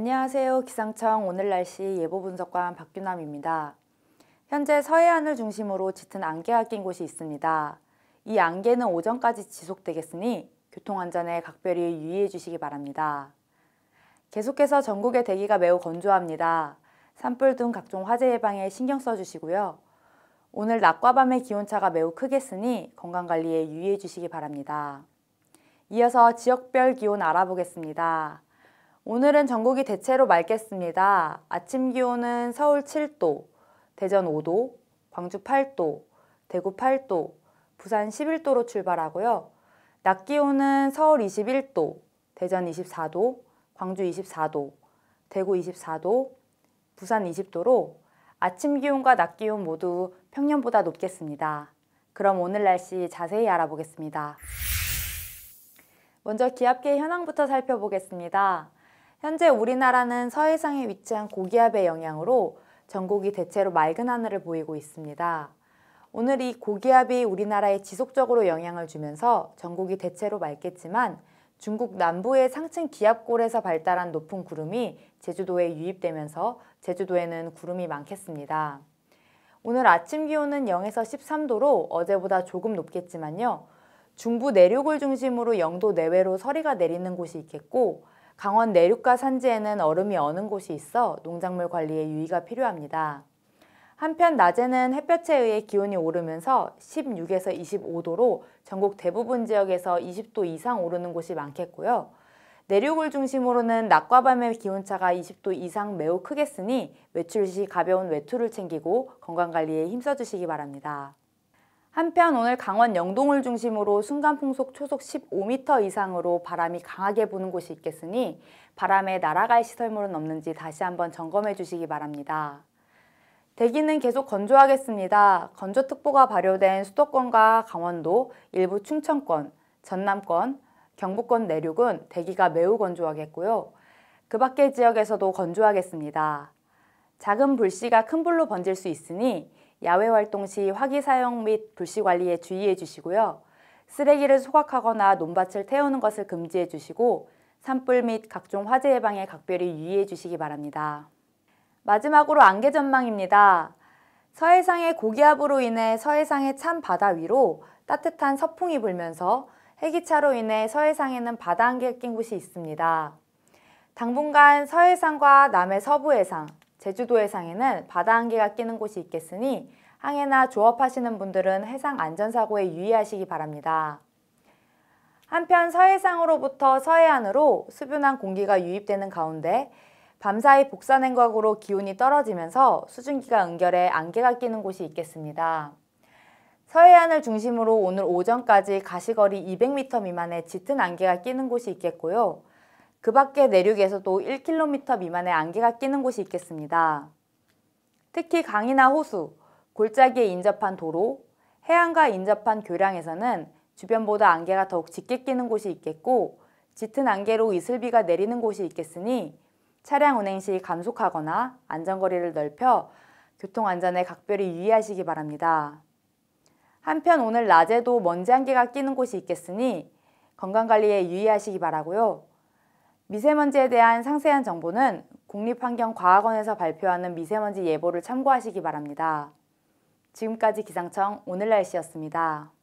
안녕하세요. 기상청 오늘 날씨 예보 분석관 박규남입니다. 현재 서해안을 중심으로 짙은 안개가 낀 곳이 있습니다. 이 안개는 오전까지 지속되겠으니 교통안전에 각별히 유의해 주시기 바랍니다. 계속해서 전국의 대기가 매우 건조합니다. 산불 등 각종 화재 예방에 신경 써주시고요. 오늘 낮과 밤의 기온차가 매우 크겠으니 건강관리에 유의해 주시기 바랍니다. 이어서 지역별 기온 알아보겠습니다. 오늘은 전국이 대체로 맑겠습니다. 아침 기온은 서울 7도, 대전 5도, 광주 8도, 대구 8도, 부산 11도로 출발하고요. 낮 기온은 서울 21도, 대전 24도, 광주 24도, 대구 24도, 부산 20도로 아침 기온과 낮 기온 모두 평년보다 높겠습니다. 그럼 오늘 날씨 자세히 알아보겠습니다. 먼저 기압계 현황부터 살펴보겠습니다. 현재 우리나라는 서해상에 위치한 고기압의 영향으로 전국이 대체로 맑은 하늘을 보이고 있습니다. 오늘 이 고기압이 우리나라에 지속적으로 영향을 주면서 전국이 대체로 맑겠지만 중국 남부의 상층 기압골에서 발달한 높은 구름이 제주도에 유입되면서 제주도에는 구름이 많겠습니다. 오늘 아침 기온은 0에서 13도로 어제보다 조금 높겠지만요. 중부 내륙을 중심으로 0도 내외로 서리가 내리는 곳이 있겠고 강원 내륙과 산지에는 얼음이 어는 곳이 있어 농작물 관리에 유의가 필요합니다. 한편 낮에는 햇볕에 의해 기온이 오르면서 16에서 25도로 전국 대부분 지역에서 20도 이상 오르는 곳이 많겠고요. 내륙을 중심으로는 낮과 밤의 기온차가 20도 이상 매우 크겠으니 외출 시 가벼운 외투를 챙기고 건강관리에 힘써주시기 바랍니다. 한편 오늘 강원 영동을 중심으로 순간풍속 초속 15m 이상으로 바람이 강하게 부는 곳이 있겠으니 바람에 날아갈 시설물은 없는지 다시 한번 점검해 주시기 바랍니다. 대기는 계속 건조하겠습니다. 건조특보가 발효된 수도권과 강원도, 일부 충청권, 전남권, 경북권 내륙은 대기가 매우 건조하겠고요. 그 밖의 지역에서도 건조하겠습니다. 작은 불씨가 큰 불로 번질 수 있으니 야외 활동 시 화기 사용 및 불씨 관리에 주의해 주시고요. 쓰레기를 소각하거나 논밭을 태우는 것을 금지해 주시고 산불 및 각종 화재 예방에 각별히 유의해 주시기 바랍니다. 마지막으로 안개 전망입니다. 서해상의 고기압으로 인해 서해상의 찬 바다 위로 따뜻한 서풍이 불면서 해기차로 인해 서해상에는 바다 안개낀 곳이 있습니다. 당분간 서해상과 남해 서부 해상, 제주도 해상에는 바다 안개가 끼는 곳이 있겠으니 항해나 조업하시는 분들은 해상 안전사고에 유의하시기 바랍니다. 한편 서해상으로부터 서해안으로 수분한 공기가 유입되는 가운데 밤사이 복사냉각으로 기온이 떨어지면서 수증기가 응결해 안개가 끼는 곳이 있겠습니다. 서해안을 중심으로 오늘 오전까지 가시거리 200m 미만의 짙은 안개가 끼는 곳이 있겠고요. 그 밖에 내륙에서도 1km 미만의 안개가 끼는 곳이 있겠습니다. 특히 강이나 호수, 골짜기에 인접한 도로, 해안과 인접한 교량에서는 주변보다 안개가 더욱 짙게 끼는 곳이 있겠고 짙은 안개로 이슬비가 내리는 곳이 있겠으니 차량 운행 시 감속하거나 안전거리를 넓혀 교통안전에 각별히 유의하시기 바랍니다. 한편 오늘 낮에도 먼지 안개가 끼는 곳이 있겠으니 건강관리에 유의하시기 바라고요. 미세먼지에 대한 상세한 정보는 국립환경과학원에서 발표하는 미세먼지 예보를 참고하시기 바랍니다. 지금까지 기상청 오늘 날씨였습니다.